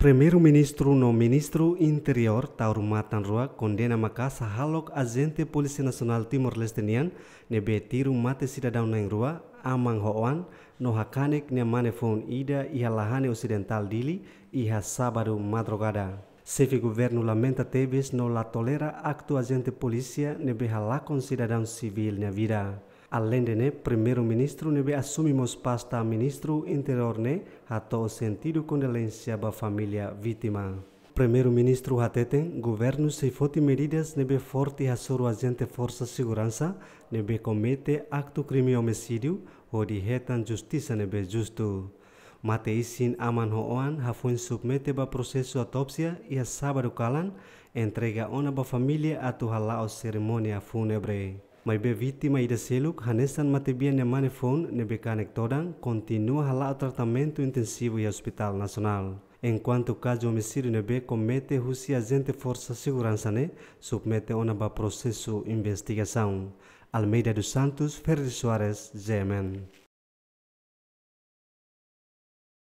Primeiro ministro no ministro interior Tauro Matanrua condena Makassa halok agente Polisi Nasional Timor-Lestenian nebe tiru mate cidadão na rua amang hoan no hakanek ne manefon ida iha lahane ocidental dili iha sábado madrugada. Sefi governo lamenta Tebes no la tolera acto agente polícia nebe halakon cidadão civil na vida. Além dene, primeiro-ministro nebe assumimos pasta ministro interior ne atau sentido condolência ba família vítima. Primeiro-ministro Hateten, governo se foti medidas nebe forte a soro agente força segurança nebe comete acto crime homicídio ou de retan justiça nebe justo. Matei o aman hoan hafun submete ba processo autópsia e a sábado calan entrega ona ba família atu halao cerimônia fúnebre. Maybe vítima ida seluk hanesan matebia ne mane phone ne becane todan continua hala tratamento intensivo no hospital nacional. Enquanto o caso de homicídio nebe comete Rússia agente força segurança ne né? submete ona ba processo investigação. Almeida dos Santos, Ferri Soares, Zeman.